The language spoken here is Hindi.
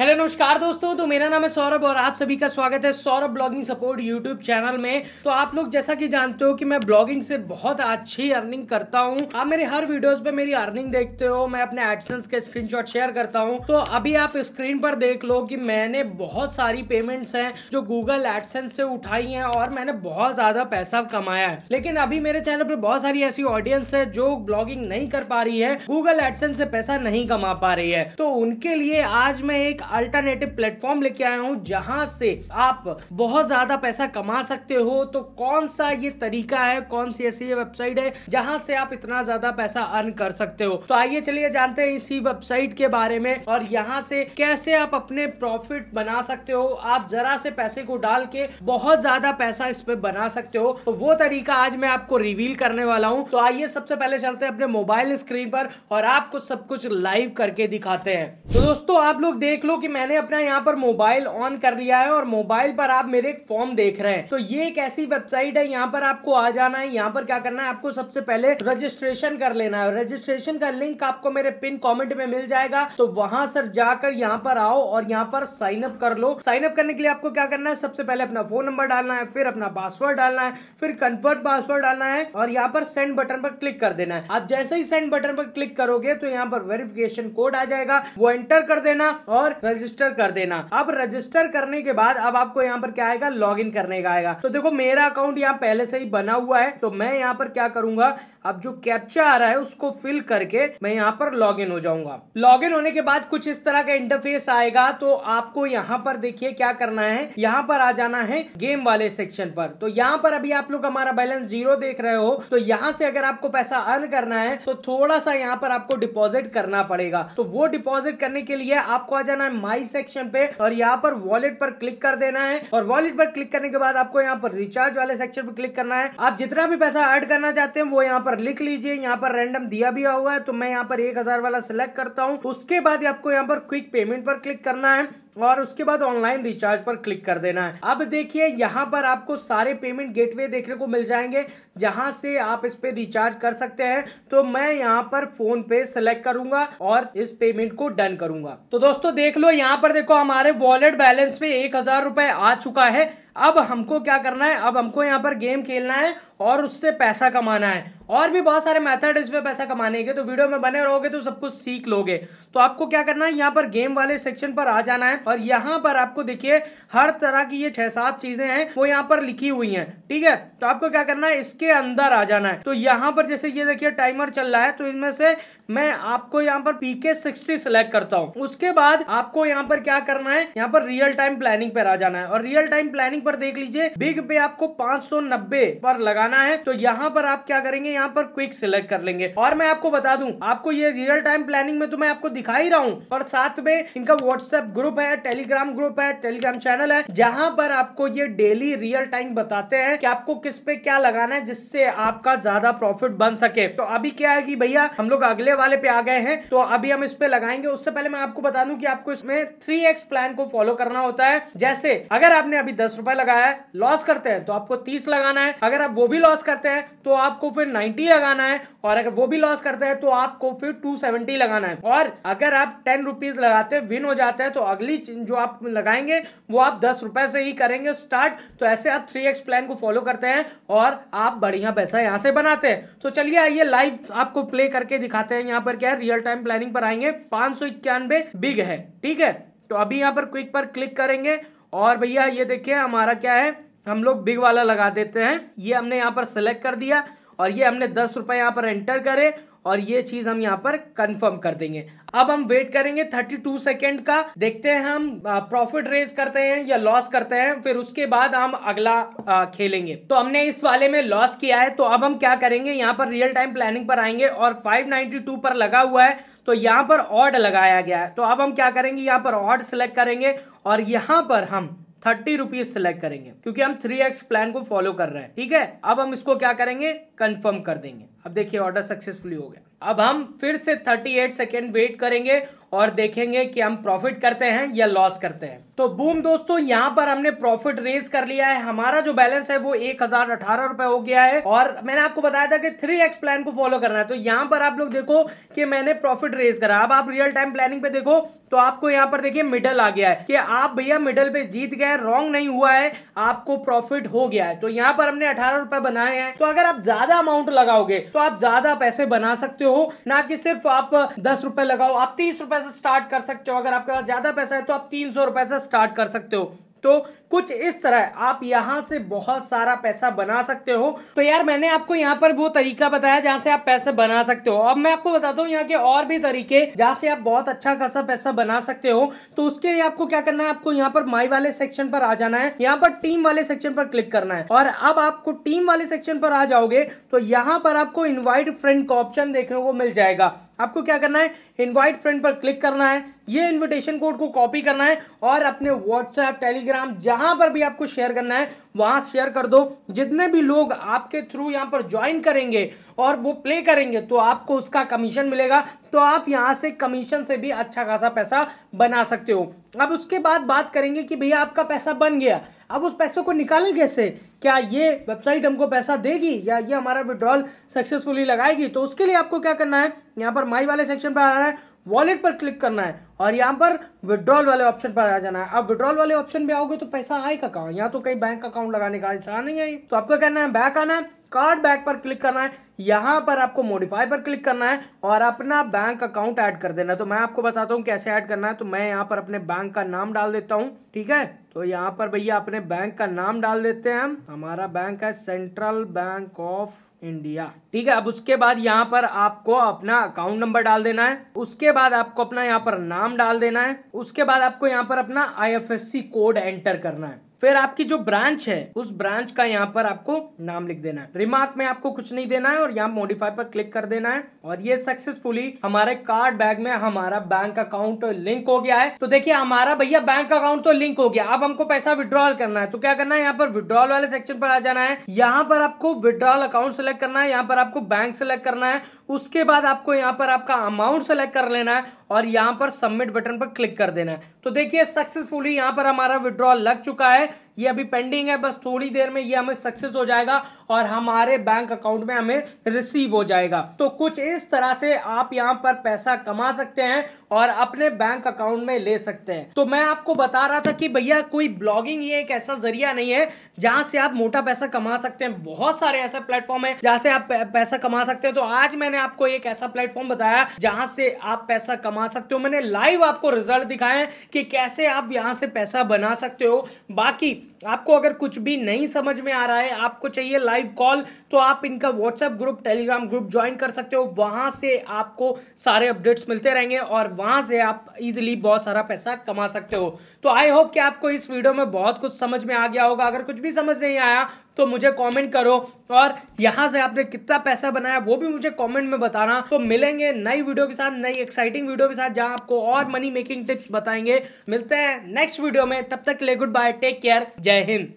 हेलो नमस्कार दोस्तों तो मेरा नाम है सौरभ और आप सभी का स्वागत है Saurabh blogging support YouTube channel में तो आप लोग जैसा कि जानते हो कि मैं ब्लॉगिंग से बहुत अच्छी अर्निंग करता हूं आप मेरे हर वीडियोस पे मेरी अर्निंग देखते हो मैं अपने एडसेंस के स्क्रीनशॉट शेयर करता हूं तो अभी आप स्क्रीन पर देख लो कि मैंने बहुत सारी पेमेंट्स हैं जो गूगल एडसेंस से उठाई है और मैंने बहुत ज्यादा पैसा कमाया है लेकिन अभी मेरे चैनल पर बहुत सारी ऐसी ऑडियंस है जो ब्लॉगिंग नहीं कर पा रही है गूगल एडसेंस से पैसा नहीं कमा पा रही है तो उनके लिए आज मैं एक अल्टरनेटिव प्लेटफॉर्म लेके आया हूँ जहां से आप बहुत ज्यादा पैसा कमा सकते हो तो कौन सा ये तरीका है कौन सी ऐसी वेबसाइट है जहां से आप इतना ज्यादा पैसा अर्न कर सकते हो तो आइए चलिए जानते हैं इसी वेबसाइट के बारे में और यहाँ से कैसे आप अपने प्रॉफिट बना सकते हो आप जरा से पैसे को डाल के बहुत ज्यादा पैसा इस पे बना सकते हो तो वो तरीका आज मैं आपको रिवील करने वाला हूँ तो आइए सबसे पहले चलते हैं अपने मोबाइल स्क्रीन पर और आपको सब कुछ लाइव करके दिखाते हैं तो दोस्तों आप लोग देख लो कि मैंने अपना यहाँ पर मोबाइल ऑन कर लिया है और मोबाइल पर आप मेरे एक फॉर्म देख रहे हैं तो ये एक ऐसी वेबसाइट है यहाँ पर आपको आ जाना है यहाँ पर क्या करना है आपको सबसे पहले रजिस्ट्रेशन कर लेना है रजिस्ट्रेशन का लिंक आपको मेरे पिन कॉमेंट में मिल जाएगा तो वहां सर जाकर यहाँ पर आओ और यहाँ पर साइन अप कर लो साइन अप करने के लिए आपको क्या करना है सबसे पहले अपना फोन नंबर डालना है फिर अपना पासवर्ड डालना है फिर कन्फर्ट पासवर्ड डालना है और यहाँ पर सेंड बटन पर क्लिक कर देना है आप जैसे ही सेंड बटन पर क्लिक करोगे तो यहाँ पर वेरिफिकेशन कोड आ जाएगा वो एंटर कर देना और रजिस्टर कर देना अब रजिस्टर करने के बाद अब आपको यहाँ पर क्या आएगा लॉग इन करने का आएगा तो देखो मेरा अकाउंट यहाँ पहले से ही बना हुआ है तो मैं यहाँ पर क्या करूंगा अब जो कैप्चा आ रहा है उसको फिल करके मैं यहाँ पर लॉग हो जाऊंगा लॉग होने के बाद कुछ इस तरह का इंटरफेस आएगा तो आपको यहाँ पर देखिए क्या करना है यहाँ पर आ जाना है गेम वाले सेक्शन पर तो यहाँ पर अभी आप लोग हमारा बैलेंस जीरो देख रहे हो तो यहाँ से अगर आपको पैसा अर्न करना है तो थोड़ा सा यहाँ पर आपको डिपॉजिट करना पड़ेगा तो वो डिपॉजिट करने के लिए आपको आ जाना है माई सेक्शन पे और यहाँ पर वॉलेट पर क्लिक कर देना है और वॉलेट पर क्लिक करने के बाद आपको यहाँ पर रिचार्ज वाले सेक्शन पर क्लिक करना है आप जितना भी पैसा एड करना चाहते हैं वो यहाँ पर लिख लीजिए यहाँ पर रेंडम दिया भी हुआ है तो मैं यहाँ पर एक हजार वाला सिलेक्ट करता हूँ उसके बाद आपको यहाँ पर क्विक पेमेंट पर क्लिक करना है और उसके बाद ऑनलाइन रिचार्ज पर क्लिक कर देना है अब देखिए यहाँ पर आपको सारे पेमेंट गेटवे देखने को मिल जाएंगे जहां से आप इस पे रिचार्ज कर सकते हैं तो मैं यहाँ पर फोन पे सेलेक्ट करूंगा और इस पेमेंट को डन करूंगा तो दोस्तों देख लो यहाँ पर देखो हमारे वॉलेट बैलेंस में एक हजार रुपए आ चुका है अब हमको क्या करना है अब हमको यहाँ पर गेम खेलना है और उससे पैसा कमाना है और भी बहुत सारे मेथड इसमें पैसा कमाने के तो वीडियो में बने रहोगे तो सब कुछ सीख लोगे तो आपको क्या करना है यहाँ पर गेम वाले सेक्शन पर आ जाना है और यहाँ पर आपको देखिए हर तरह की ये छह सात चीजें हैं वो यहाँ पर लिखी हुई हैं ठीक है तो आपको क्या करना है इसके अंदर आ जाना है तो यहाँ पर जैसे ये देखिए टाइमर चल रहा है तो इनमें से मैं आपको यहाँ पर पीके सिक्सटी सिलेक्ट करता हूँ उसके बाद आपको यहाँ पर क्या करना है यहाँ पर रियल टाइम प्लानिंग पर आ जाना है और रियल टाइम प्लानिंग पर देख लीजिए बिग पे आपको पांच पर लगाना जाना है तो यहाँ पर आप क्या करेंगे यहाँ पर क्विक सिलेक्ट कर लेंगे और मैं आपको बता दू आपको ये रियल टाइम प्लानिंग में तो मैं आपको दिखा ही रहा हूँ और साथ में इनका व्हाट्सएप ग्रुप है टेलीग्राम ग्रुप है टेलीग्राम चैनल है जहाँ पर आपको ये डेली रियल टाइम बताते हैं कि आपको किस पे क्या लगाना है जिससे आपका ज्यादा प्रॉफिट बन सके तो अभी क्या है कि भैया हम लोग अगले वाले पे आ गए हैं तो अभी हम इस पे लगाएंगे उससे पहले मैं आपको बता दूं कि आपको इसमें 3x प्लान को फॉलो करना होता है जैसे अगर आपने अभी दस रुपए लगाया है लॉस करते हैं तो आपको तीस लगाना है अगर आप वो भी भी लॉस करते हैं तो आपको फिर 90 लगाना है और अगर वो भी लॉस करते हैं तो आपको फिर 270 लगाना है और अगर आप टेन रुपीज लगाते हैं विन हो जाते हैं तो अगली जो आप लगाएंगे वो आप दस रुपए से ही करेंगे स्टार्ट तो ऐसे आप थ्री एक्स प्लान को फॉलो करते हैं और आप बढ़िया पैसा यहाँ से बनाते हैं तो चलिए आइए लाइव आपको प्ले करके दिखाते हैं यहाँ पर क्या है रियल टाइम प्लानिंग पर आएंगे पांच बिग है ठीक है तो अभी यहाँ पर क्विक पर क्लिक करेंगे और भैया ये देखिए हमारा क्या है हम लोग बिग वाला लगा देते हैं ये हमने यहाँ पर सेलेक्ट कर दिया और ये हमने दस रुपये यहाँ पर एंटर करे और ये चीज हम यहाँ पर कंफर्म कर देंगे अब हम वेट करेंगे 32 सेकंड का देखते हैं हम प्रॉफिट रेज करते हैं या लॉस करते हैं फिर उसके बाद हम अगला खेलेंगे तो हमने इस वाले में लॉस किया है तो अब हम क्या करेंगे यहाँ पर रियल टाइम प्लानिंग पर आएंगे और 592 पर लगा हुआ है तो यहाँ पर ऑड लगाया गया है तो अब हम क्या करेंगे यहाँ पर ऑड सेलेक्ट करेंगे और यहाँ पर हम थर्टी रुपीज सिलेक्ट करेंगे क्योंकि हम थ्री एक्स प्लान को फॉलो कर रहे हैं ठीक है अब हम इसको क्या करेंगे कंफर्म कर देंगे अब देखिए ऑर्डर सक्सेसफुली हो गया अब हम फिर से 38 सेकेंड वेट करेंगे और देखेंगे कि हम प्रॉफिट करते हैं या लॉस करते हैं तो बूम दोस्तों यहाँ पर हमने प्रॉफिट रेज कर लिया है हमारा जो बैलेंस है वो एक हजार अठारह रुपए हो गया है और मैंने आपको बताया था कि थ्री एक्स प्लान को फॉलो करना है तो यहाँ पर आप लोग देखो कि मैंने प्रॉफिट रेज करा अब आप रियल टाइम प्लानिंग पे देखो तो आपको यहाँ पर देखिए मिडल आ गया है कि आप भैया मिडल पे जीत गए रॉन्ग नहीं हुआ है आपको प्रॉफिट हो गया है तो यहाँ पर हमने अठारह रुपए बनाए हैं तो अगर आप ज्यादा अमाउंट लगाओगे तो आप ज्यादा पैसे बना सकते हो ना कि सिर्फ आप दस रुपए लगाओ आप तीस रुपए रुपए से स्टार्ट कर सकते हो अगर आपके पास ज्यादा पैसा है तो आप तीन सौ रुपए से स्टार्ट कर सकते हो तो कुछ इस तरह आप यहां से बहुत सारा पैसा बना सकते हो तो यार मैंने आपको यहां पर वो तरीका बताया जहां से आप पैसे बना सकते हो अब मैं आपको बताता हूं यहां के और भी तरीके जहां से आप बहुत अच्छा खासा पैसा बना सकते हो तो उसके लिए आपको क्या करना है आपको यहां पर माई वाले सेक्शन पर आ जाना है यहां पर टीम वाले सेक्शन पर क्लिक करना है और अब आपको टीम वाले सेक्शन पर आ जाओगे तो यहां पर आपको इन्वाइट फ्रेंड का ऑप्शन देखने को मिल जाएगा आपको क्या करना है इनवाइट फ्रेंड पर क्लिक करना है ये इन्विटेशन कोड को कॉपी करना है और अपने व्हाट्सएप टेलीग्राम जहां पर भी आपको शेयर करना है वहां शेयर कर दो जितने भी लोग आपके थ्रू यहां पर ज्वाइन करेंगे और वो प्ले करेंगे तो आपको उसका कमीशन मिलेगा तो आप यहां से कमीशन से भी अच्छा खासा पैसा बना सकते हो अब उसके बाद बात करेंगे कि भैया आपका पैसा बन गया अब उस पैसे को निकालें कैसे क्या ये वेबसाइट हमको पैसा देगी या ये हमारा विड्रॉल सक्सेसफुली लगाएगी तो उसके लिए आपको क्या करना है यहाँ पर माई वाले सेक्शन पर आना है वॉलेट पर क्लिक करना है और यहाँ पर विड्रॉल वाले ऑप्शन पर आ जाना है अब विड्रॉल वाले ऑप्शन पे आओगे तो पैसा आएगा कहाँ यहाँ तो कहीं बैंक अकाउंट लगाने का इंसान नहीं है तो आपको कहना है बैक आना है कार्ड बैक पर क्लिक करना है यहाँ पर आपको मॉडिफाई पर क्लिक करना है और अपना बैंक अकाउंट ऐड कर देना है तो मैं आपको बताता हूँ कैसे ऐड करना है तो मैं यहाँ पर अपने बैंक का नाम डाल देता हूँ ठीक है तो यहाँ पर भैया अपने बैंक का नाम डाल देते हैं हम हमारा बैंक है सेंट्रल बैंक ऑफ इंडिया ठीक है अब उसके बाद यहाँ पर आपको अपना अकाउंट नंबर डाल देना है उसके बाद आपको अपना यहाँ पर नाम डाल देना है उसके बाद आपको यहाँ पर अपना आईएफएससी कोड एंटर करना है फिर आपकी जो ब्रांच है उस ब्रांच का यहाँ पर आपको नाम लिख देना है रिमार्क में आपको कुछ नहीं देना है और यहाँ मोडिफाई पर क्लिक कर देना है और ये सक्सेसफुली हमारे कार्ड बैग में हमारा बैंक अकाउंट लिंक हो गया है तो देखिए हमारा भैया बैंक अकाउंट तो लिंक हो गया अब हमको पैसा विड्रॉल करना है तो क्या करना है यहाँ पर विड्रॉल वाले सेक्शन पर आ जाना है यहाँ पर आपको विड्रॉल अकाउंट सेलेक्ट करना है यहाँ पर आपको बैंक सेलेक्ट करना है उसके बाद आपको यहाँ पर आपका अमाउंट सेलेक्ट कर लेना है और यहां पर सबमिट बटन पर क्लिक कर देना है तो देखिए सक्सेसफुली यहां पर हमारा विड्रॉल लग चुका है ये अभी पेंडिंग है बस थोड़ी देर में ये हमें सक्सेस हो जाएगा और हमारे बैंक अकाउंट में हमें रिसीव हो जाएगा तो कुछ इस तरह से आप यहाँ पर पैसा कमा सकते हैं और अपने बैंक अकाउंट में ले सकते हैं तो मैं आपको बता रहा था कि भैया कोई ब्लॉगिंग ये एक ऐसा जरिया नहीं है जहां से आप मोटा पैसा कमा सकते हैं बहुत सारे ऐसे प्लेटफॉर्म है जहां से आप पैसा कमा सकते हैं तो आज मैंने आपको एक ऐसा प्लेटफॉर्म बताया जहां से आप पैसा कमा सकते हो मैंने लाइव आपको रिजल्ट दिखाए कि कैसे आप यहां से पैसा बना सकते हो बाकी आपको अगर कुछ भी नहीं समझ में आ रहा है आपको चाहिए लाइव कॉल तो आप इनका WhatsApp group Telegram group join कर सकते हो वहां से आपको सारे अपडेट्स मिलते रहेंगे और वहां से आप इजीली बहुत सारा पैसा कमा सकते हो तो आई होप कि आपको इस वीडियो में बहुत कुछ समझ में आ गया होगा अगर कुछ भी समझ नहीं आया तो मुझे कॉमेंट करो और यहां से आपने कितना पैसा बनाया वो भी मुझे कॉमेंट में बताना तो मिलेंगे नई वीडियो के साथ नई एक्साइटिंग वीडियो के साथ जहां आपको और मनी मेकिंग टिप्स बताएंगे मिलते हैं नेक्स्ट वीडियो में तब तक ले गुड बाय टेक केयर जय हिंद